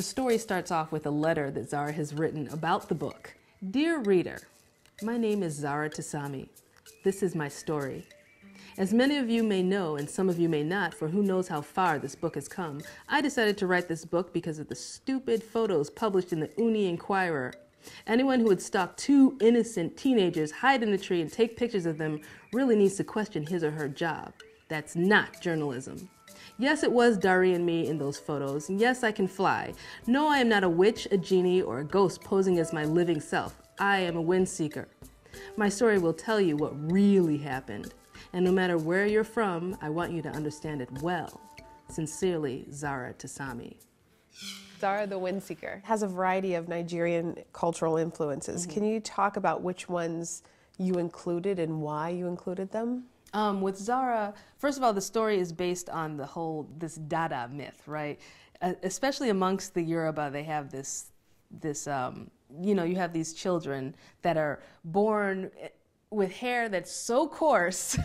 The story starts off with a letter that Zara has written about the book. Dear reader, my name is Zara Tasami. This is my story. As many of you may know, and some of you may not, for who knows how far this book has come, I decided to write this book because of the stupid photos published in the Uni Inquirer. Anyone who would stalk two innocent teenagers, hide in a tree, and take pictures of them really needs to question his or her job. That's not journalism. Yes, it was Dari and me in those photos. Yes, I can fly. No, I am not a witch, a genie, or a ghost posing as my living self. I am a wind seeker. My story will tell you what really happened. And no matter where you're from, I want you to understand it well. Sincerely, Zara Tasami. Zara the Wind Seeker has a variety of Nigerian cultural influences. Mm-hmm. Can you talk about which ones you included and why you included them? Um, with Zara, first of all, the story is based on the whole this Dada myth, right? Uh, especially amongst the Yoruba, they have this this um, you know you have these children that are born eh, with hair that's so coarse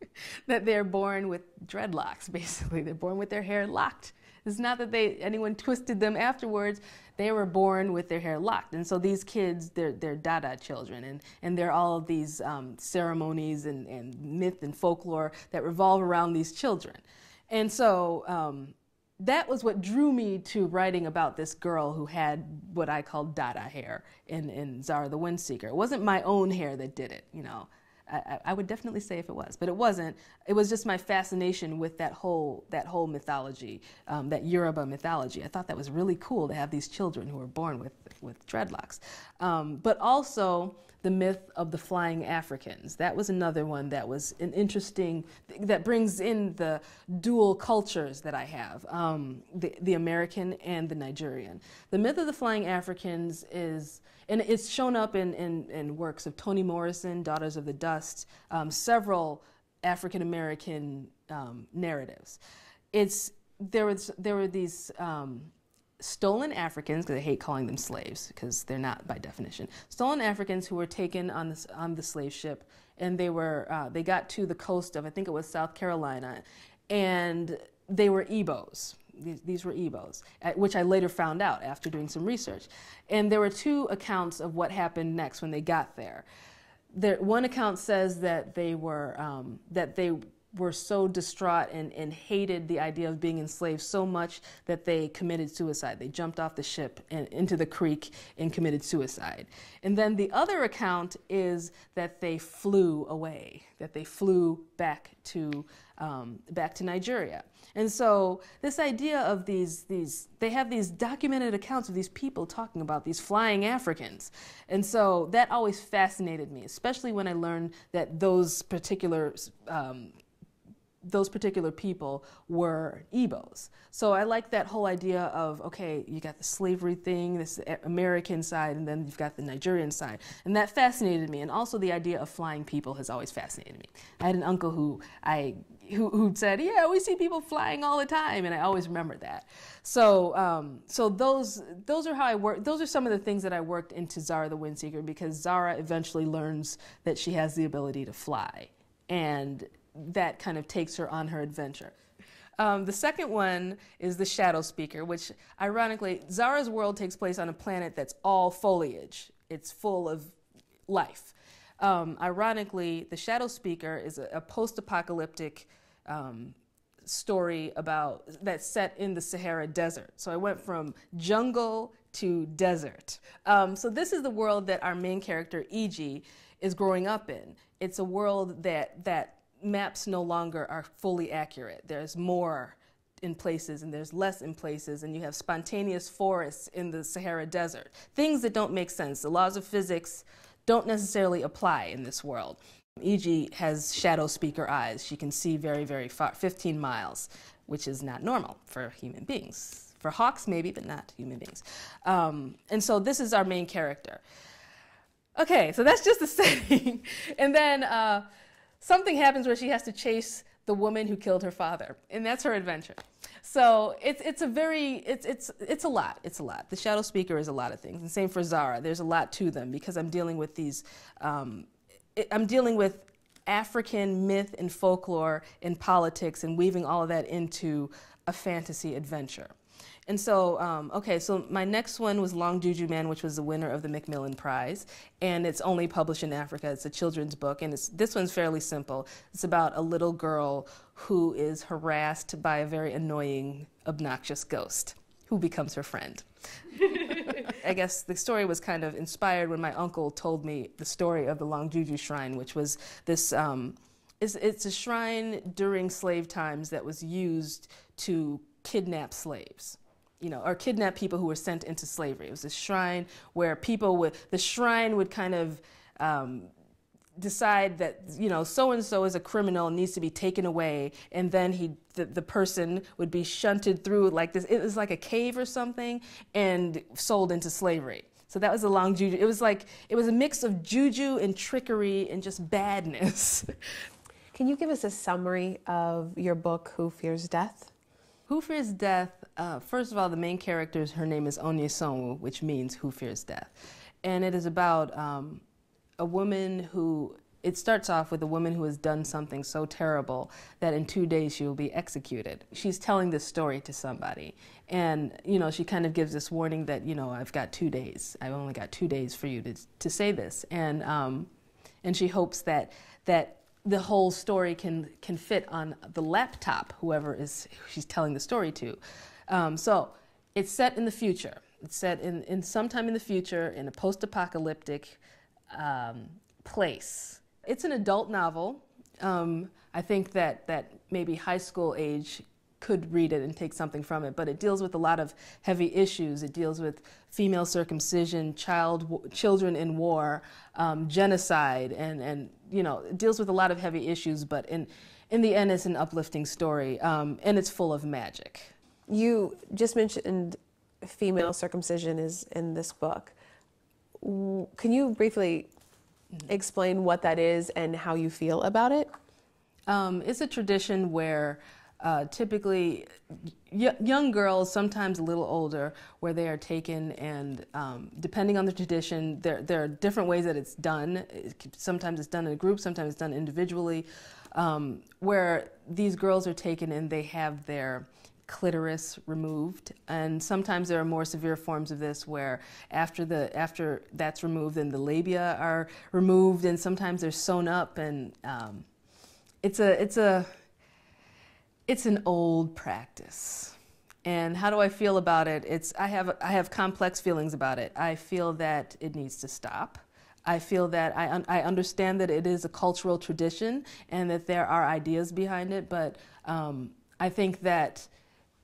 that they're born with dreadlocks. Basically, they're born with their hair locked it's not that they anyone twisted them afterwards. They were born with their hair locked, and so these kids, they're they're Dada children, and and they're all of these um, ceremonies and and myth and folklore that revolve around these children, and so. Um, that was what drew me to writing about this girl who had what I call Dada hair in, in Zara the Windseeker. It wasn't my own hair that did it, you know. I, I, would definitely say if it was, but it wasn't. It was just my fascination with that whole that whole mythology, um, that Yoruba mythology. I thought that was really cool to have these children who were born with with dreadlocks, um, but also the myth of the flying Africans. That was another one that was an interesting that brings in the dual cultures that I have, um, the the American and the Nigerian. The myth of the flying Africans is and it's shown up in, in, in works of Toni Morrison, Daughters of the Dust, um, several African American um, narratives. It's, there, was, there were these um, stolen Africans, because I hate calling them slaves, because they're not by definition, stolen Africans who were taken on, the on the slave ship, and they were uh, they got to the coast of I think it was South Carolina, and they were Igbos these, these were Ebos, uh, which I later found out after doing some research. And there were two accounts of what happened next when they got there. There, one account says that they were um, that they were so distraught and, and hated the idea of being enslaved so much that they committed suicide. They jumped off the ship and into the creek and committed suicide. And then the other account is that they flew away, that they flew back to um, back to Nigeria. And so this idea of these these they have these documented accounts of these people talking about these flying Africans. And so that always fascinated me, especially when I learned that those particular um, those particular people were Igbos. So I like that whole idea of okay, you got the slavery thing, this American side, and then you've got the Nigerian side, and that fascinated me. And also the idea of flying people has always fascinated me. I had an uncle who I who, said, "Yeah, we see people flying all the time," and I always remember that. So um, so those those are how I work. Those are some of the things that I worked into Zara the Windseeker because Zara eventually learns that she has the ability to fly and that kind of takes her on her adventure. Um, the second one is the shadow speaker, which ironically, Zara's world takes place on a planet that's all foliage. It's full of life. Um, ironically, the shadow speaker is a, a post-apocalyptic um, story about that's set in the Sahara Desert. So I went from jungle to desert. Um, so this is the world that our main character, E.G., is growing up in. It's a world that that maps no longer are fully accurate. There's more in places and there's less in places and you have spontaneous forests in the Sahara Desert. Things that don't make sense. The laws of physics don't necessarily apply in this world. E.g. has shadow speaker eyes. She can see very, very far, 15 miles, which is not normal for human beings. For hawks, maybe, but not human beings. Um, and so this is our main character. Okay, so that's just the setting. and then uh, something happens where she has to chase the woman who killed her father, and that's her adventure. So it's it's a very it's it's it's a lot. It's a lot. The shadow speaker is a lot of things, and same for Zara. There's a lot to them because I'm dealing with these. Um, I'm dealing with African myth and folklore and politics, and weaving all of that into a fantasy adventure. And so, um, okay, so my next one was Long Juju Man, which was the winner of the Macmillan Prize, and it's only published in Africa. It's a children's book, and this one's fairly simple. It's about a little girl who is harassed by a very annoying, obnoxious ghost who becomes her friend. I guess the story was kind of inspired when my uncle told me the story of the Long Juju Shrine, which was this. Um, it's, it's a shrine during slave times that was used to kidnap slaves you know, or kidnap people who were sent into slavery. It was a shrine where people would, the shrine would kind of um, decide that, you know, so and so is a criminal and needs to be taken away. And then he, the, the person would be shunted through like this. It was like a cave or something and sold into slavery. So that was a long juju. It was like, it was a mix of juju and trickery and just badness. Can you give us a summary of your book, Who Fears Death? Who Fears Death, uh, first of all, the main character, her name is Onye Sonwu, which means Who Fears Death. And it is about um, a woman who, it starts off with a woman who has done something so terrible that in two days she will be executed. She's telling this story to somebody. And, you know, she kind of gives this warning that, you know, I've got two days. I've only got two days for you to, to say this. And, um, and she hopes that, that the whole story can can fit on the laptop whoever is she's telling the story to um, so it's set in the future it's set in, in sometime in the future in a post-apocalyptic um, place it's an adult novel um, i think that that maybe high school age could read it and take something from it, but it deals with a lot of heavy issues. It deals with female circumcision, child, children in war, um, genocide, and, and you know, it deals with a lot of heavy issues, but in, in the end, it's an uplifting story, um, and it's full of magic. You just mentioned female circumcision is in this book. Can you briefly mm-hmm. explain what that is and how you feel about it? Um, it's a tradition where uh, typically young girls, sometimes a little older, where they are taken and um, depending on the tradition, there, there are different ways that it's done. Sometimes it's done in a group, sometimes it's done individually, um, where these girls are taken and they have their clitoris removed and sometimes there are more severe forms of this where after the after that's removed then the labia are removed and sometimes they're sewn up and um, it's a it's a it's an old practice. And how do I feel about it? It's, I, have, I have complex feelings about it. I feel that it needs to stop. I feel that I, un I understand that it is a cultural tradition and that there are ideas behind it, but um, I think that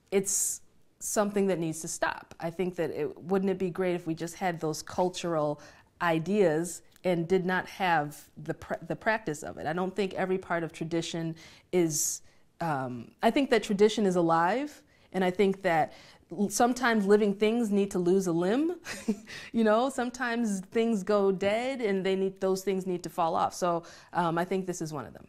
it's something that needs to stop. I think that it, wouldn't it be great if we just had those cultural ideas and did not have the, pr the practice of it? I don't think every part of tradition is um, I think that tradition is alive, and I think that sometimes living things need to lose a limb you know sometimes things go dead and they need those things need to fall off so um, i think this is one of them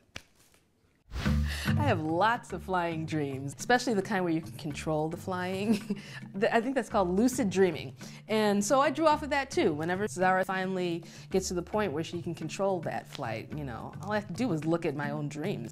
I have lots of flying dreams, especially the kind where you can control the flying. I think that's called lucid dreaming. And so I drew off of that too. Whenever Zara finally gets to the point where she can control that flight, you know, all I have to do is look at my own dreams.